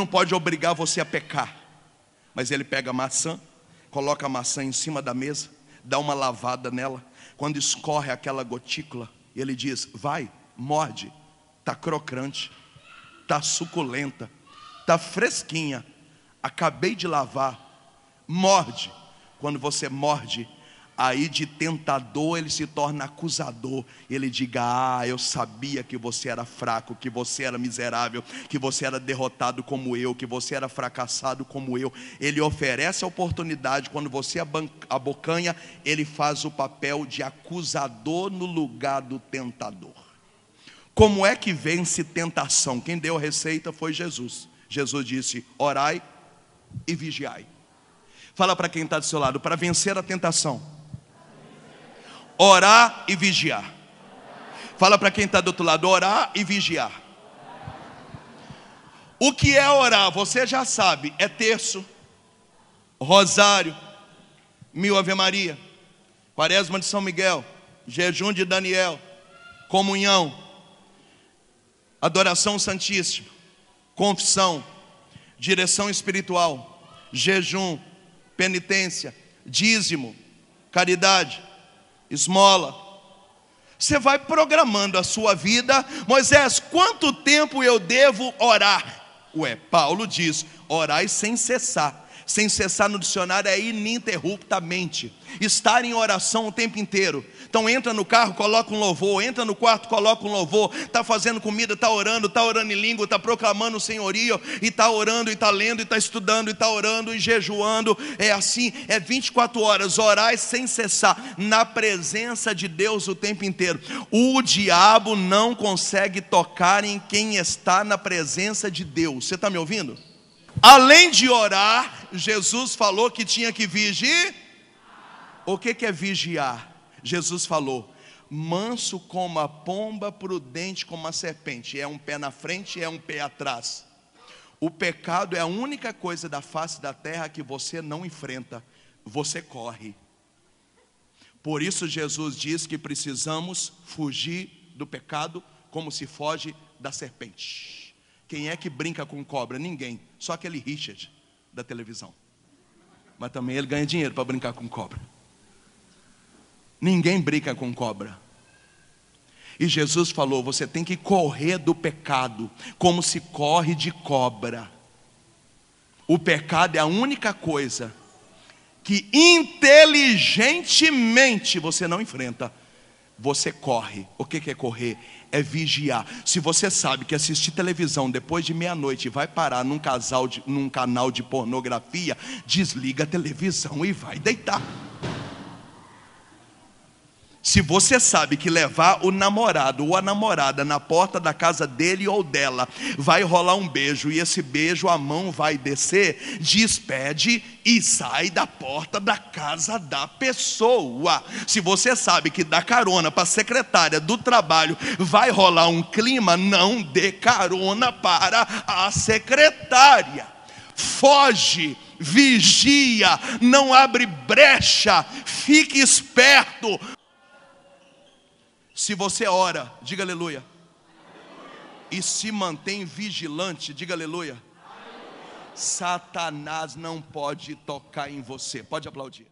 não pode obrigar você a pecar. Mas ele pega a maçã, coloca a maçã em cima da mesa, dá uma lavada nela. Quando escorre aquela gotícula, ele diz: Vai, morde, tá crocante, tá suculenta, tá fresquinha. Acabei de lavar. Morde. Quando você morde, Aí de tentador ele se torna acusador. Ele diga: Ah, eu sabia que você era fraco, que você era miserável, que você era derrotado como eu, que você era fracassado como eu. Ele oferece a oportunidade, quando você abocanha, ele faz o papel de acusador no lugar do tentador. Como é que vence tentação? Quem deu a receita foi Jesus. Jesus disse: Orai e vigiai. Fala para quem está do seu lado, para vencer a tentação, orar e vigiar. Fala para quem está do outro lado: orar e vigiar. O que é orar? Você já sabe: é terço, rosário, mil Ave Maria, quaresma de São Miguel, jejum de Daniel, comunhão, adoração santíssima, confissão, direção espiritual, jejum, penitência, dízimo, caridade esmola. Você vai programando a sua vida, Moisés, quanto tempo eu devo orar? Ué, Paulo diz: orai sem cessar sem cessar no dicionário é ininterruptamente. Estar em oração o tempo inteiro. Então entra no carro, coloca um louvor, entra no quarto, coloca um louvor, está fazendo comida, está orando, está orando em língua, está proclamando o senhorio, e está orando, e está lendo, e está estudando, e está orando, e jejuando. É assim, é 24 horas, orais sem cessar, na presença de Deus o tempo inteiro. O diabo não consegue tocar em quem está na presença de Deus. Você está me ouvindo? Além de orar, Jesus falou que tinha que vigiar. O que, é vigiar? Jesus falou: manso como a pomba, prudente como a serpente. É um pé na frente, é um pé atrás. O pecado é a única coisa da face da terra que você não enfrenta, você corre. Por isso, Jesus diz que precisamos fugir do pecado como se foge da serpente. Quem é que brinca com cobra? Ninguém. Só aquele Richard da televisão. Mas também ele ganha dinheiro para brincar com cobra. Ninguém brinca com cobra. E Jesus falou: você tem que correr do pecado, como se corre de cobra. O pecado é a única coisa que inteligentemente você não enfrenta você corre. O que é correr? É vigiar. Se você sabe que assistir televisão depois de meia-noite vai parar num, casal de, num canal de pornografia, desliga a televisão e vai deitar. Se você sabe que levar o namorado ou a namorada na porta da casa dele ou dela vai rolar um beijo e esse beijo a mão vai descer, despede e sai da porta da casa da pessoa. Se você sabe que dá carona para a secretária do trabalho vai rolar um clima, não dê carona para a secretária. Foge vigia, não abre brecha, fique esperto, se você ora, diga aleluia. E se mantém vigilante, diga aleluia. Satanás não pode tocar em você. Pode aplaudir.